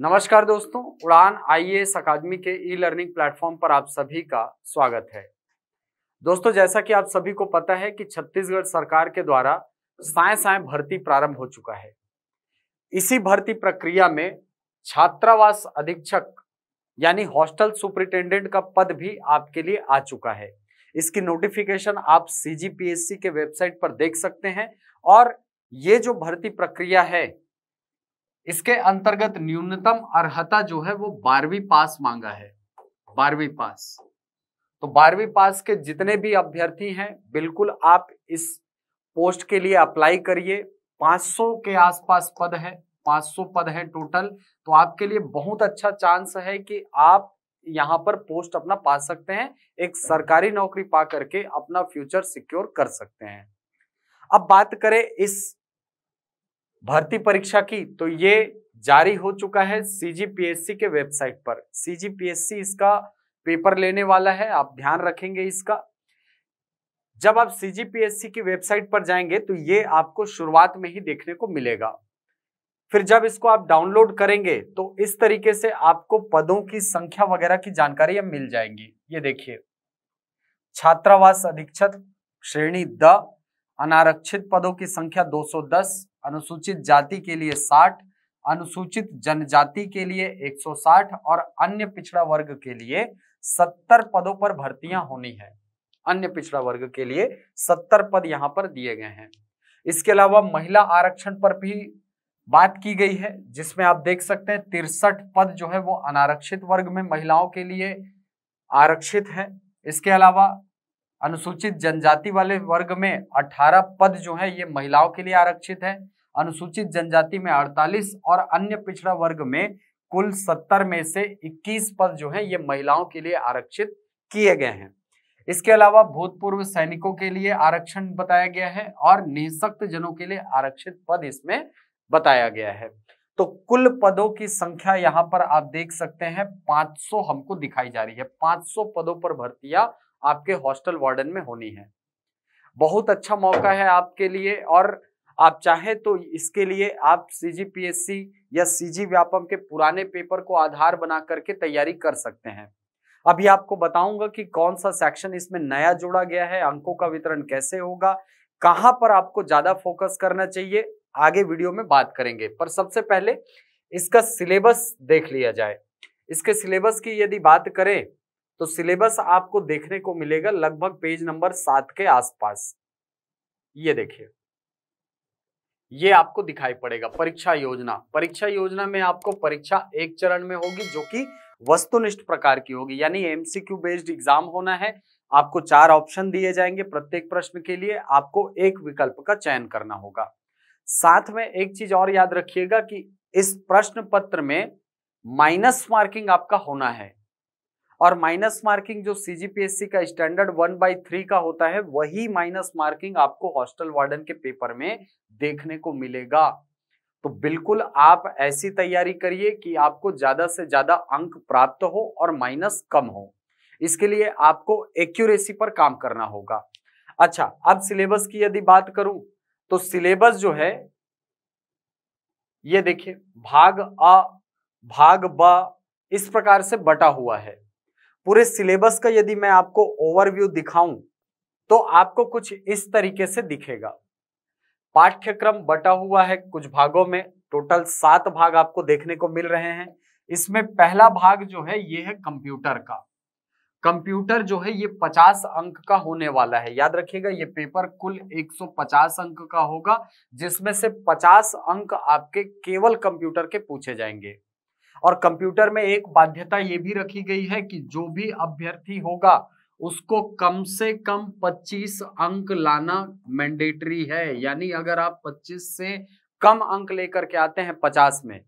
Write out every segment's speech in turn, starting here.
नमस्कार दोस्तों उड़ान आई एस अकादमी के ई लर्निंग प्लेटफॉर्म पर आप सभी का स्वागत है दोस्तों जैसा कि आप सभी को पता है कि छत्तीसगढ़ सरकार के द्वारा साय साय भर्ती प्रारंभ हो चुका है इसी भर्ती प्रक्रिया में छात्रावास अधीक्षक यानी हॉस्टल सुपरिटेंडेंट का पद भी आपके लिए आ चुका है इसकी नोटिफिकेशन आप सी के वेबसाइट पर देख सकते हैं और ये जो भर्ती प्रक्रिया है इसके अंतर्गत न्यूनतम अर्हता जो है वो बारहवीं पास मांगा है बारहवीं पास तो बारहवीं पास के जितने भी अभ्यर्थी हैं बिल्कुल आप इस पोस्ट के लिए अप्लाई करिए 500 के आसपास पद है 500 पद है टोटल तो आपके लिए बहुत अच्छा चांस है कि आप यहाँ पर पोस्ट अपना पा सकते हैं एक सरकारी नौकरी पा करके अपना फ्यूचर सिक्योर कर सकते हैं अब बात करें इस भर्ती परीक्षा की तो ये जारी हो चुका है सीजीपीएससी के वेबसाइट पर सीजीपीएससी इसका पेपर लेने वाला है आप ध्यान रखेंगे इसका जब आप सीजीपीएससी की वेबसाइट पर जाएंगे तो ये आपको शुरुआत में ही देखने को मिलेगा फिर जब इसको आप डाउनलोड करेंगे तो इस तरीके से आपको पदों की संख्या वगैरह की जानकारी मिल जाएंगी ये देखिए छात्रावास अधीक्षक श्रेणी द अनारक्षित पदों की संख्या 210 अनुसूचित जाति के लिए 60 अनुसूचित जनजाति के लिए 160 और अन्य पिछड़ा वर्ग के लिए 70 पदों पर भर्तियां होनी है अन्य पिछड़ा वर्ग के लिए 70 पद यहां पर दिए गए हैं इसके अलावा महिला आरक्षण पर भी बात की गई है जिसमें आप देख सकते हैं तिरसठ पद जो है वो अनारक्षित वर्ग में महिलाओं के लिए आरक्षित है इसके अलावा अनुसूचित जनजाति वाले वर्ग में 18 पद जो है ये महिलाओं के लिए आरक्षित है अनुसूचित जनजाति में 48 और अन्य पिछड़ा वर्ग में कुल 70 में से 21 पद जो है ये महिलाओं के लिए आरक्षित किए गए हैं इसके अलावा भूतपूर्व सैनिकों के लिए आरक्षण बताया गया है और निःशक्त जनों के लिए आरक्षित पद इसमें बताया गया है तो कुल पदों की संख्या यहाँ पर आप देख सकते हैं 500 हमको दिखाई जा रही है 500 पदों पर भर्तियां आपके हॉस्टल वार्डन में होनी है बहुत अच्छा मौका है आपके लिए और आप चाहे तो इसके लिए आप सी या सी व्यापम के पुराने पेपर को आधार बना करके तैयारी कर सकते हैं अभी आपको बताऊंगा कि कौन सा सेक्शन इसमें नया जोड़ा गया है अंकों का वितरण कैसे होगा कहां पर आपको ज्यादा फोकस करना चाहिए आगे वीडियो में बात करेंगे पर सबसे पहले इसका सिलेबस देख लिया जाए इसके सिलेबस की यदि बात करें तो सिलेबस आपको देखने को मिलेगा लगभग पेज नंबर सात के आसपास ये देखिए ये आपको दिखाई पड़ेगा परीक्षा योजना परीक्षा योजना में आपको परीक्षा एक चरण में होगी जो कि वस्तुनिष्ठ प्रकार की होगी यानी एमसीक्यू बेस्ड एग्जाम होना है आपको चार ऑप्शन दिए जाएंगे प्रत्येक प्रश्न के लिए आपको एक विकल्प का चयन करना होगा साथ में एक चीज और याद रखिएगा कि इस प्रश्न पत्र में माइनस मार्किंग आपका होना है और माइनस मार्किंग जो सीजीपीएससी का स्टैंडर्ड वन बाई थ्री का होता है वही माइनस मार्किंग आपको हॉस्टल वार्डन के पेपर में देखने को मिलेगा तो बिल्कुल आप ऐसी तैयारी करिए कि आपको ज्यादा से ज्यादा अंक प्राप्त हो और माइनस कम हो इसके लिए आपको एक्यूरेसी पर काम करना होगा अच्छा अब सिलेबस की यदि बात करूं तो सिलेबस जो है ये देखिए भाग अ भाग ब इस प्रकार से बटा हुआ है पूरे सिलेबस का यदि मैं आपको ओवरव्यू दिखाऊं तो आपको कुछ इस तरीके से दिखेगा पाठ्यक्रम बटा हुआ है कुछ भागों में टोटल सात भाग आपको देखने को मिल रहे हैं इसमें पहला भाग जो है ये है कंप्यूटर का कंप्यूटर जो है ये 50 अंक का होने वाला है याद रखिएगा ये पेपर कुल 150 अंक का होगा जिसमें से 50 अंक आपके केवल कंप्यूटर के पूछे जाएंगे और कंप्यूटर में एक बाध्यता ये भी रखी गई है कि जो भी अभ्यर्थी होगा उसको कम से कम 25 अंक लाना मैंडेटरी है यानी अगर आप 25 से कम अंक लेकर के आते हैं 50 में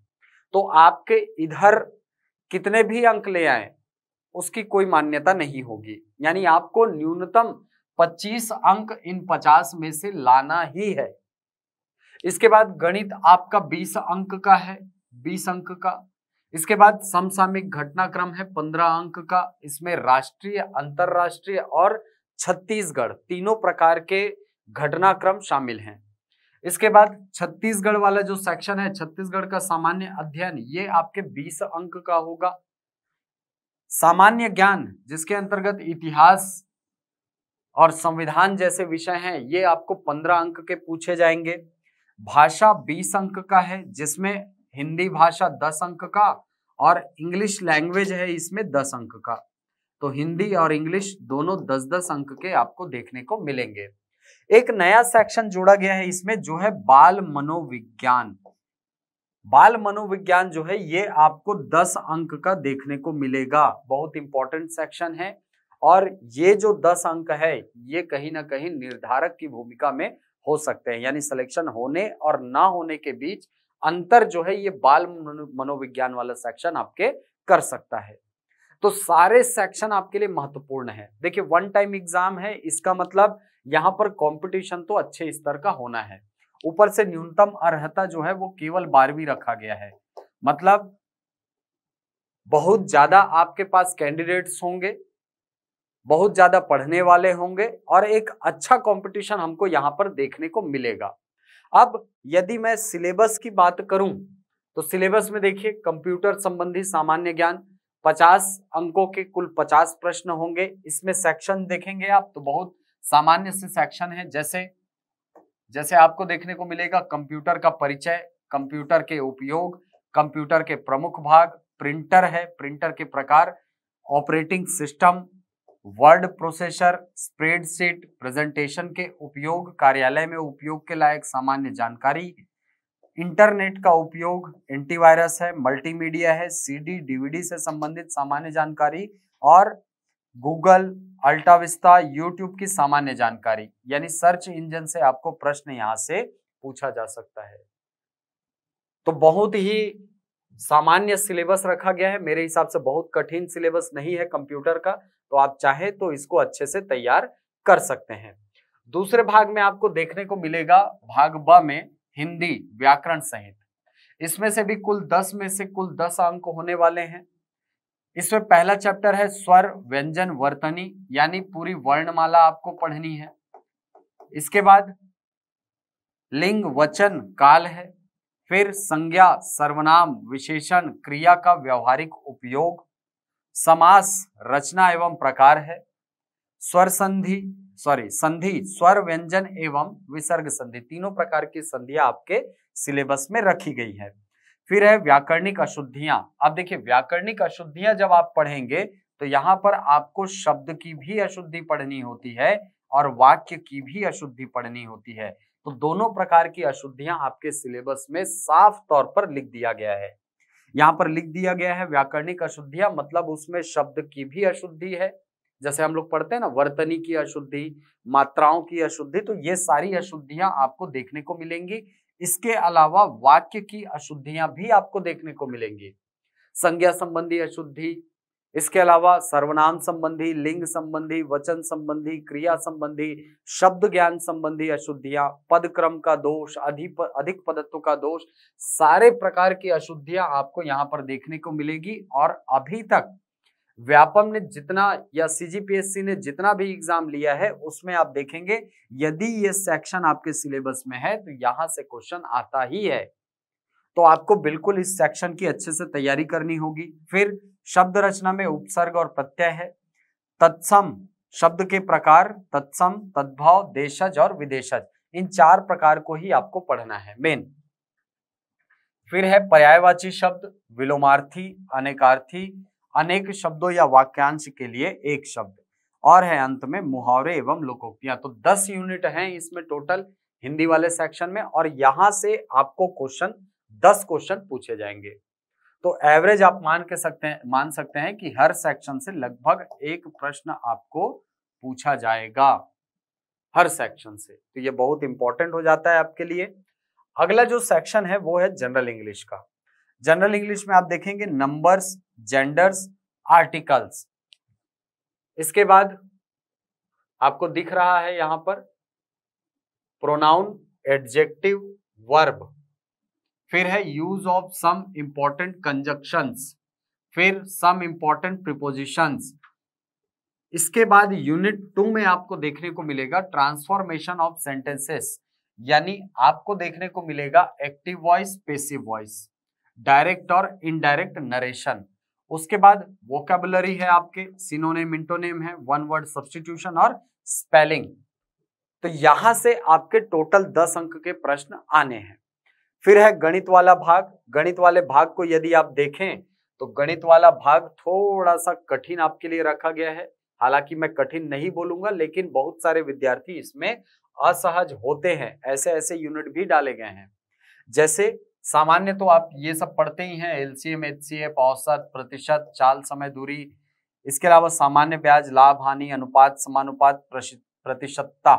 तो आपके इधर कितने भी अंक ले आए उसकी कोई मान्यता नहीं होगी यानी आपको न्यूनतम 25 अंक इन 50 में से लाना ही है इसके बाद गणित आपका 20 अंक का है 20 अंक का इसके बाद समसामयिक घटनाक्रम है पंद्रह अंक का इसमें राष्ट्रीय अंतरराष्ट्रीय और छत्तीसगढ़ तीनों प्रकार के घटनाक्रम शामिल हैं इसके बाद छत्तीसगढ़ वाला जो सेक्शन है छत्तीसगढ़ का सामान्य अध्ययन ये आपके 20 अंक का होगा सामान्य ज्ञान जिसके अंतर्गत इतिहास और संविधान जैसे विषय हैं ये आपको 15 अंक के पूछे जाएंगे भाषा 20 अंक का है जिसमें हिंदी भाषा दस अंक का और इंग्लिश लैंग्वेज है इसमें दस अंक का तो हिंदी और इंग्लिश दोनों दस दस अंक के आपको देखने को मिलेंगे एक नया सेक्शन जोड़ा गया है इसमें जो है बाल मनोविज्ञान बाल मनोविज्ञान जो है ये आपको 10 अंक का देखने को मिलेगा बहुत इंपॉर्टेंट सेक्शन है और ये जो 10 अंक है ये कहीं ना कहीं निर्धारक की भूमिका में हो सकते हैं यानी सिलेक्शन होने और ना होने के बीच अंतर जो है ये बाल मनोविज्ञान वाला सेक्शन आपके कर सकता है तो सारे सेक्शन आपके लिए महत्वपूर्ण है देखिए वन टाइम एग्जाम है इसका मतलब यहाँ पर कंपटीशन तो अच्छे स्तर का होना है ऊपर से न्यूनतम अर्हता जो है वो केवल बारहवीं रखा गया है मतलब बहुत ज्यादा आपके पास कैंडिडेट्स होंगे बहुत ज्यादा पढ़ने वाले होंगे और एक अच्छा कंपटीशन हमको यहाँ पर देखने को मिलेगा अब यदि मैं सिलेबस की बात करूं तो सिलेबस में देखिए कंप्यूटर संबंधी सामान्य ज्ञान 50 अंकों के कुल 50 प्रश्न होंगे इसमें सेक्शन देखेंगे आप तो बहुत सामान्य से सेक्शन है जैसे जैसे आपको देखने को मिलेगा कंप्यूटर का परिचय कंप्यूटर के उपयोग कंप्यूटर के प्रमुख भाग प्रिंटर है प्रिंटर के प्रकार operating system word processor spreadsheet presentation के उपयोग कार्यालय में उपयोग के लायक सामान्य जानकारी इंटरनेट का उपयोग एंटीवायरस है मल्टीमीडिया है सीडी डीवीडी से संबंधित सामान्य जानकारी और गूगल अल्टाविस्ता यूट्यूब की सामान्य जानकारी यानी सर्च इंजन से आपको प्रश्न यहाँ से पूछा जा सकता है तो बहुत ही सामान्य सिलेबस रखा गया है मेरे हिसाब से बहुत कठिन सिलेबस नहीं है कंप्यूटर का तो आप चाहे तो इसको अच्छे से तैयार कर सकते हैं दूसरे भाग में आपको देखने को मिलेगा भाग ब में हिंदी व्याकरण सहित इसमें से भी कुल दस में से कुल दस अंक होने वाले हैं इसमें पहला चैप्टर है स्वर व्यंजन वर्तनी यानी पूरी वर्णमाला आपको पढ़नी है इसके बाद लिंग वचन काल है फिर संज्ञा सर्वनाम विशेषण क्रिया का व्यवहारिक उपयोग समास रचना एवं प्रकार है स्वर संधि सॉरी संधि स्वर व्यंजन एवं विसर्ग संधि तीनों प्रकार की संधियां आपके सिलेबस में रखी गई है फिर है व्याकरणिक अशुद्धियां अब देखिए व्याकरणिक अशुद्धियां जब आप पढ़ेंगे तो यहां पर आपको शब्द की भी अशुद्धि पढ़नी होती है और वाक्य की भी अशुद्धि पढ़नी होती है तो दोनों प्रकार की अशुद्धियां आपके सिलेबस में साफ तौर पर लिख दिया गया है यहाँ पर लिख दिया गया है व्याकरणिक अशुद्धियां मतलब उसमें शब्द की भी अशुद्धि है जैसे हम लोग पढ़ते हैं ना वर्तनी की अशुद्धि मात्राओं की अशुद्धि तो ये सारी अशुद्धियां आपको देखने को मिलेंगी इसके अलावा वाक्य की अशुद्धियां भी आपको देखने को मिलेंगी संज्ञा संबंधी अशुद्धि इसके अलावा सर्वनाम संबंधी लिंग संबंधी वचन संबंधी क्रिया संबंधी शब्द ज्ञान संबंधी अशुद्धियां पद क्रम का दोष अधिक अधिक पदत्व का दोष सारे प्रकार की अशुद्धियां आपको यहाँ पर देखने को मिलेगी और अभी तक व्यापम ने जितना या सीजीपीएससी ने जितना भी एग्जाम लिया है उसमें आप देखेंगे यदि ये सेक्शन आपके सिलेबस में है तो यहां से क्वेश्चन आता ही है तो आपको बिल्कुल इस सेक्शन की अच्छे से तैयारी करनी होगी फिर शब्द रचना में उपसर्ग और प्रत्यय है तत्सम शब्द के प्रकार तत्सम तद्भाव देशज और विदेशज इन चार प्रकार को ही आपको पढ़ना है मेन फिर है पर्यायवाची शब्द विलोमार्थी अनेकार्थी अनेक शब्दों या वाक्यांश के लिए एक शब्द और है अंत में मुहावरे एवं लोकोक्तियां तो 10 यूनिट हैं इसमें टोटल हिंदी वाले सेक्शन में और यहां से आपको क्वेश्चन 10 क्वेश्चन पूछे जाएंगे तो एवरेज आप मान के सकते हैं मान सकते हैं कि हर सेक्शन से लगभग एक प्रश्न आपको पूछा जाएगा हर सेक्शन से तो ये बहुत इंपॉर्टेंट हो जाता है आपके लिए अगला जो सेक्शन है वो है जनरल इंग्लिश का जनरल इंग्लिश में आप देखेंगे नंबर्स जेंडर्स आर्टिकल्स इसके बाद आपको दिख रहा है यहां पर प्रोनाउन एडजेक्टिव वर्ब फिर है use of some important conjunctions फिर सम इंपॉर्टेंट प्रिपोजिशंस इसके बाद यूनिट टू में आपको देखने को मिलेगा ट्रांसफॉर्मेशन ऑफ सेंटेंसेस यानी आपको देखने को मिलेगा active voice passive voice direct और इनडायरेक्ट नरेशन उसके बाद वोकेबुलरी है आपके सिनोनेम इंटोनेम है वन वर्ड सब्सटीट्यूशन और स्पेलिंग तो यहां से आपके टोटल दस अंक के प्रश्न आने हैं फिर है गणित वाला भाग गणित वाले भाग को यदि आप देखें तो गणित वाला भाग थोड़ा सा कठिन आपके लिए रखा गया है हालांकि मैं कठिन नहीं बोलूंगा लेकिन बहुत सारे विद्यार्थी इसमें असहज होते हैं ऐसे ऐसे यूनिट भी डाले गए हैं जैसे सामान्य तो आप ये सब पढ़ते ही हैं एलसीएम एचसीएफ औसत प्रतिशत चाल समय दूरी इसके अलावा सामान्य ब्याज लाभ हानि अनुपात समानुपात प्रतिशतता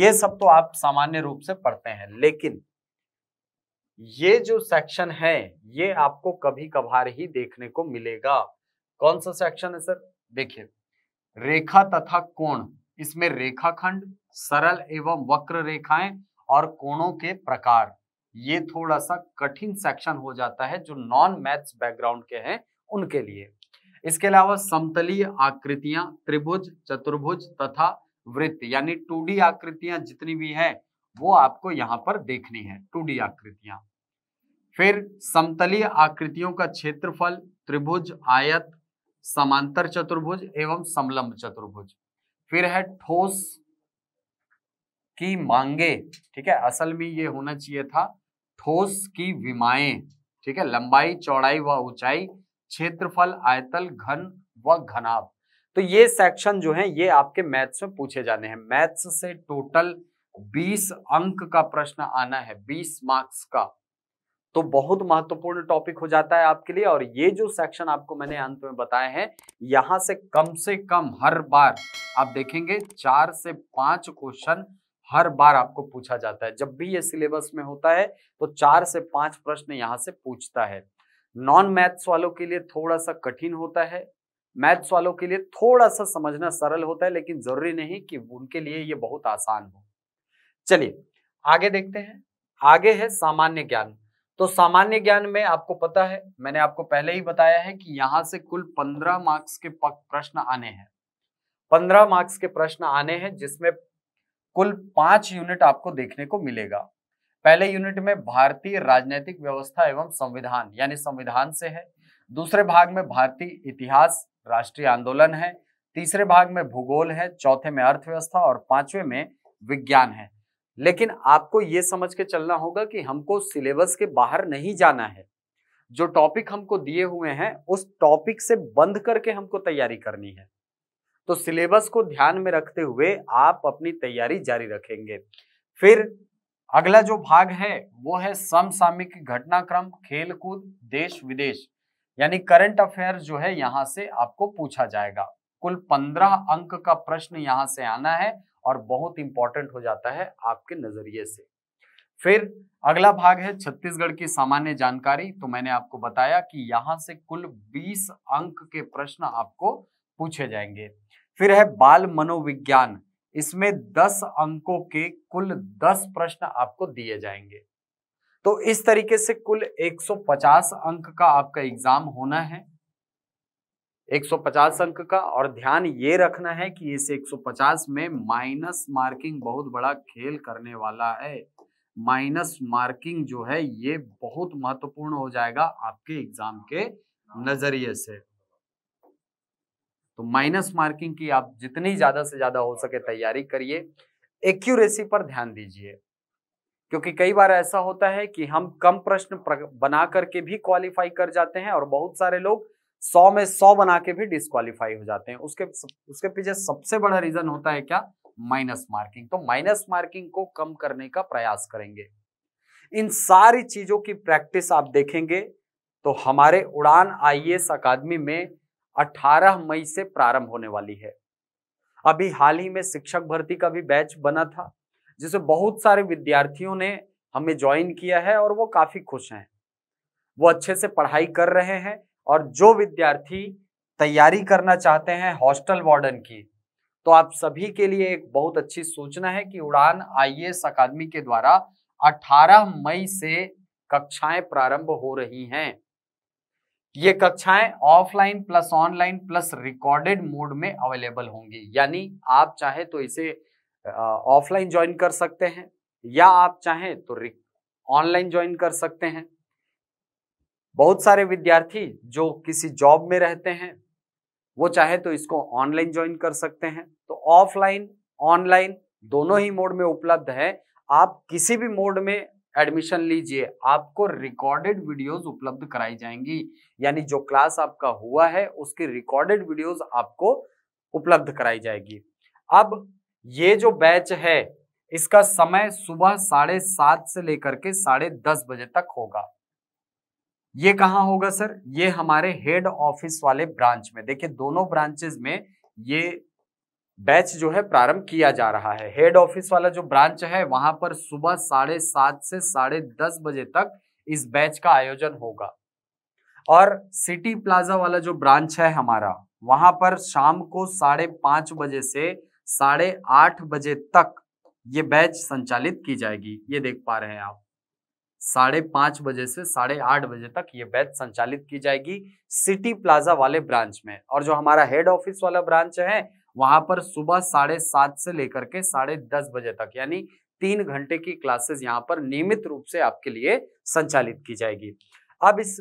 ये सब तो आप सामान्य रूप से पढ़ते हैं लेकिन ये जो सेक्शन है ये आपको कभी कभार ही देखने को मिलेगा कौन सा सेक्शन है सर देखिए रेखा तथा कोण इसमें रेखाखंड सरल एवं वक्र रेखाएं और कोणों के प्रकार ये थोड़ा सा कठिन सेक्शन हो जाता है जो नॉन मैथ्स बैकग्राउंड के हैं उनके लिए इसके अलावा समतलीय आकृतियां त्रिभुज चतुर्भुज तथा वृत्त यानी टू आकृतियां जितनी भी हैं वो आपको यहाँ पर देखनी है टू डी आकृतियां फिर समतलीय आकृतियों का क्षेत्रफल त्रिभुज आयत समांतर चतुर्भुज एवं समलंब चतुर्भुज फिर है ठोस की मांगे ठीक है असल में ये होना चाहिए था ठोस की विमाएं ठीक है लंबाई चौड़ाई व ऊंचाई क्षेत्रफल आयतल घन व घनाभ तो ये सेक्शन जो है ये आपके मैथ्स में पूछे जाने हैं मैथ्स से टोटल बीस अंक का प्रश्न आना है बीस मार्क्स का तो बहुत महत्वपूर्ण टॉपिक हो जाता है आपके लिए और ये जो सेक्शन आपको मैंने अंत में बताया है यहां से कम से कम हर बार आप देखेंगे चार से पांच क्वेश्चन हर बार आपको पूछा जाता है जब भी ये सिलेबस में होता है तो चार से पांच प्रश्न यहाँ से पूछता है नॉन मैथ्स वालों के लिए थोड़ा सा कठिन होता है मैथ्स वालों के लिए थोड़ा सा समझना सरल होता है लेकिन जरूरी नहीं कि उनके लिए ये बहुत आसान हो चलिए आगे देखते हैं आगे है सामान्य ज्ञान तो सामान्य ज्ञान में आपको पता है मैंने आपको पहले ही बताया है कि यहाँ से कुल पंद्रह मार्क्स के प्रश्न आने हैं पंद्रह मार्क्स के प्रश्न आने हैं जिसमें कुल पांच यूनिट आपको देखने को मिलेगा पहले यूनिट में भारतीय राजनीतिक व्यवस्था एवं संविधान यानी संविधान से है दूसरे भाग में भारतीय इतिहास राष्ट्रीय आंदोलन है तीसरे भाग में भूगोल है चौथे में अर्थव्यवस्था और पांचवे में विज्ञान है लेकिन आपको ये समझ के चलना होगा कि हमको सिलेबस के बाहर नहीं जाना है जो टॉपिक हमको दिए हुए हैं उस टॉपिक से बंद करके हमको तैयारी करनी है तो सिलेबस को ध्यान में रखते हुए आप अपनी तैयारी जारी रखेंगे फिर अगला जो भाग है वो है समसामयिक घटनाक्रम खेलकूद देश विदेश यानी करंट अफेयर जो है यहाँ से आपको पूछा जाएगा कुल पंद्रह अंक का प्रश्न यहाँ से आना है और बहुत इंपॉर्टेंट हो जाता है आपके नजरिए से फिर अगला भाग है छत्तीसगढ़ की सामान्य जानकारी तो मैंने आपको बताया कि यहां से कुल 20 अंक के प्रश्न आपको पूछे जाएंगे फिर है बाल मनोविज्ञान इसमें 10 अंकों के कुल 10 प्रश्न आपको दिए जाएंगे तो इस तरीके से कुल 150 अंक का आपका एग्जाम होना है 150 अंक का और ध्यान ये रखना है कि इस 150 में माइनस मार्किंग बहुत बड़ा खेल करने वाला है माइनस मार्किंग जो है ये बहुत महत्वपूर्ण हो जाएगा आपके एग्जाम के नजरिए से तो माइनस मार्किंग की आप जितनी ज्यादा से ज्यादा हो सके तैयारी करिए एक्यूरेसी पर ध्यान दीजिए क्योंकि कई बार ऐसा होता है कि हम कम प्रश्न बना करके भी क्वालिफाई कर जाते हैं और बहुत सारे लोग सौ में सौ बना के भी डिस्कालीफाई हो जाते हैं उसके उसके पीछे सबसे बड़ा रीजन होता है क्या माइनस मार्किंग तो माइनस मार्किंग को कम करने का प्रयास करेंगे इन सारी चीजों की प्रैक्टिस आप देखेंगे तो हमारे उड़ान आईएएस अकादमी में 18 मई से प्रारंभ होने वाली है अभी हाल ही में शिक्षक भर्ती का भी बैच बना था जिसे बहुत सारे विद्यार्थियों ने हमें ज्वाइन किया है और वो काफी खुश हैं वो अच्छे से पढ़ाई कर रहे हैं और जो विद्यार्थी तैयारी करना चाहते हैं हॉस्टल वार्डन की तो आप सभी के लिए एक बहुत अच्छी सूचना है कि उड़ान आई अकादमी के द्वारा 18 मई से कक्षाएं प्रारंभ हो रही हैं ये कक्षाएं offline plus online plus recorded mode में अवेलेबल होंगी यानी आप चाहे तो इसे ऑफलाइन ज्वाइन कर सकते हैं या आप चाहें तो ऑनलाइन ज्वाइन कर सकते हैं बहुत सारे विद्यार्थी जो किसी जॉब में रहते हैं वो चाहे तो इसको ऑनलाइन ज्वाइन कर सकते हैं तो ऑफलाइन ऑनलाइन दोनों ही मोड में उपलब्ध है आप किसी भी मोड में एडमिशन लीजिए आपको रिकॉर्डेड वीडियोस उपलब्ध कराई जाएंगी यानी जो क्लास आपका हुआ है उसकी रिकॉर्डेड वीडियोस आपको उपलब्ध कराई जाएगी अब ये जो बैच है इसका समय सुबह साढ़े सात से लेकर के साढ़े दस बजे तक होगा ये कहाँ होगा सर ये हमारे हेड ऑफिस वाले ब्रांच में देखिए दोनों ब्रांचेस में ये बैच जो है प्रारंभ किया जा रहा है हेड ऑफिस वाला जो ब्रांच है वहां पर सुबह साढ़े सात से साढ़े दस बजे तक इस बैच का आयोजन होगा और सिटी प्लाजा वाला जो ब्रांच है हमारा वहां पर शाम को साढ़े पांच बजे से साढ़े आठ बजे तक ये बैच संचालित की जाएगी ये देख पा रहे हैं आप साढ़े पांच बजे से साढ़े आठ बजे तक ये बैच संचालित की जाएगी सिटी प्लाजा वाले ब्रांच में और जो हमारा हेड ऑफिस वाला ब्रांच है वहां पर सुबह साढ़े सात से लेकर के साढ़े दस बजे तक यानी तीन घंटे की क्लासेस यहाँ पर नियमित रूप से आपके लिए संचालित की जाएगी अब इस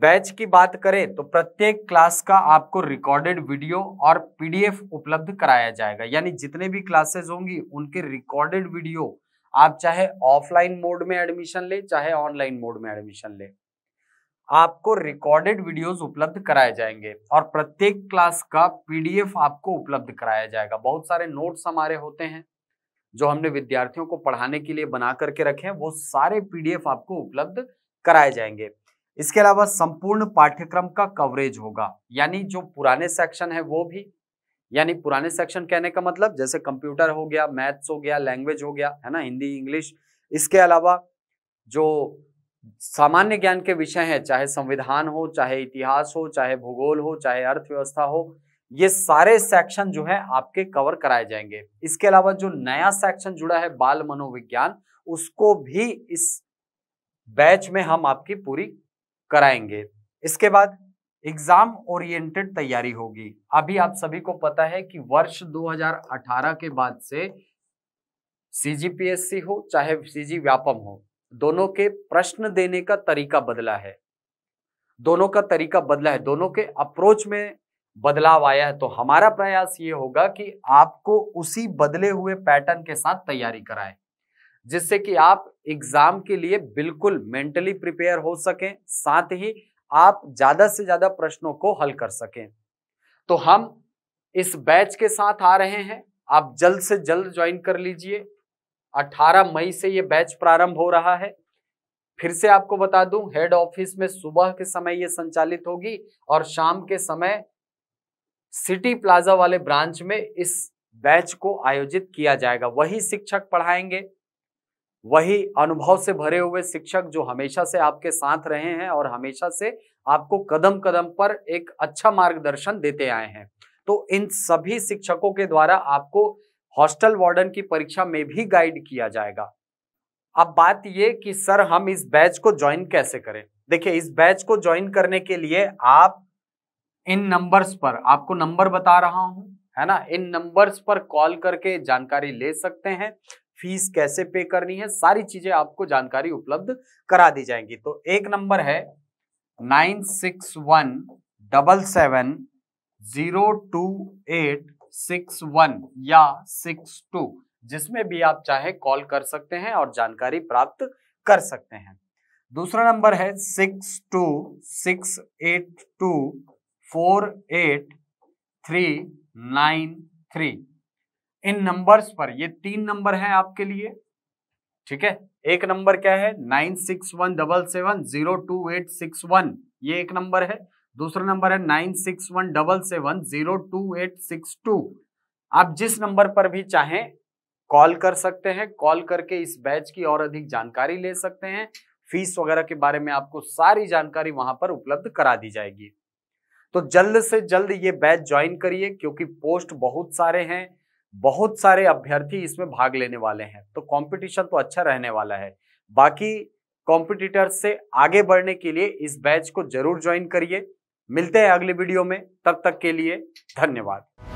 बैच की बात करें तो प्रत्येक क्लास का आपको रिकॉर्डेड वीडियो और पीडीएफ उपलब्ध कराया जाएगा यानी जितने भी क्लासेस होंगी उनके रिकॉर्डेड वीडियो आप चाहे ऑफलाइन मोड में एडमिशन ले चाहे ऑनलाइन मोड में एडमिशन ले आपको रिकॉर्डेड वीडियोस उपलब्ध कराए जाएंगे और प्रत्येक क्लास का पीडीएफ आपको उपलब्ध कराया जाएगा बहुत सारे नोट्स हमारे होते हैं जो हमने विद्यार्थियों को पढ़ाने के लिए बना करके रखे हैं वो सारे पीडीएफ आपको उपलब्ध कराए जाएंगे इसके अलावा संपूर्ण पाठ्यक्रम का कवरेज होगा यानी जो पुराने सेक्शन है वो भी यानी पुराने सेक्शन कहने का मतलब जैसे कंप्यूटर हो गया मैथ्स हो गया लैंग्वेज हो गया है ना हिंदी इंग्लिश इसके अलावा जो सामान्य ज्ञान के विषय हैं चाहे संविधान हो चाहे इतिहास हो चाहे भूगोल हो चाहे अर्थव्यवस्था हो ये सारे सेक्शन जो है आपके कवर कराए जाएंगे इसके अलावा जो नया सेक्शन जुड़ा है बाल मनोविज्ञान उसको भी इस बैच में हम आपकी पूरी कराएंगे इसके बाद एग्जाम ओरिएंटेड तैयारी होगी अभी आप सभी को पता है कि वर्ष 2018 के बाद से सीजीपीएससी हो चाहे सीजी व्यापम हो दोनों के प्रश्न देने का तरीका बदला है दोनों का तरीका बदला है दोनों के अप्रोच में बदलाव आया है तो हमारा प्रयास ये होगा कि आपको उसी बदले हुए पैटर्न के साथ तैयारी कराएं जिससे कि आप एग्जाम के लिए बिल्कुल मेंटली प्रिपेयर हो सकें साथ ही आप ज्यादा से ज्यादा प्रश्नों को हल कर सकें तो हम इस बैच के साथ आ रहे हैं आप जल्द से जल्द ज्वाइन कर लीजिए 18 मई से ये बैच प्रारंभ हो रहा है फिर से आपको बता दूं हेड ऑफिस में सुबह के समय ये संचालित होगी और शाम के समय सिटी प्लाजा वाले ब्रांच में इस बैच को आयोजित किया जाएगा वही शिक्षक पढ़ाएंगे वही अनुभव से भरे हुए शिक्षक जो हमेशा से आपके साथ रहे हैं और हमेशा से आपको कदम कदम पर एक अच्छा मार्गदर्शन देते आए हैं तो इन सभी शिक्षकों के द्वारा आपको हॉस्टल वार्डन की परीक्षा में भी गाइड किया जाएगा अब बात ये कि सर हम इस बैच को ज्वाइन कैसे करें देखिए इस बैच को ज्वाइन करने के लिए आप इन नंबर्स पर आपको नंबर बता रहा हूं है ना इन नंबर्स पर कॉल करके जानकारी ले सकते हैं फीस कैसे पे करनी है सारी चीजें आपको जानकारी उपलब्ध करा दी जाएंगी तो एक नंबर है nine six one double seven zero two eight six one या सिक्स टू जिसमें भी आप चाहे कॉल कर सकते हैं और जानकारी प्राप्त कर सकते हैं दूसरा नंबर है six two six eight two four eight three nine three इन नंबर्स पर ये तीन नंबर हैं आपके लिए ठीक है एक नंबर क्या है nine six one double seven zero two eight six one ये एक नंबर है दूसरा नंबर है nine six one double seven zero two eight six two आप जिस नंबर पर भी चाहें कॉल कर सकते हैं कॉल करके इस बैच की और अधिक जानकारी ले सकते हैं फीस वगैरह के बारे में आपको सारी जानकारी वहां पर उपलब्ध करा दी जाएगी तो जल्द से जल्द ये बैच ज्वाइन करिए क्योंकि पोस्ट बहुत सारे हैं बहुत सारे अभ्यर्थी इसमें भाग लेने वाले हैं तो कंपटीशन तो अच्छा रहने वाला है बाकी कॉम्पिटिटर्स से आगे बढ़ने के लिए इस बैच को जरूर ज्वाइन करिए मिलते हैं अगले वीडियो में तब तक के लिए धन्यवाद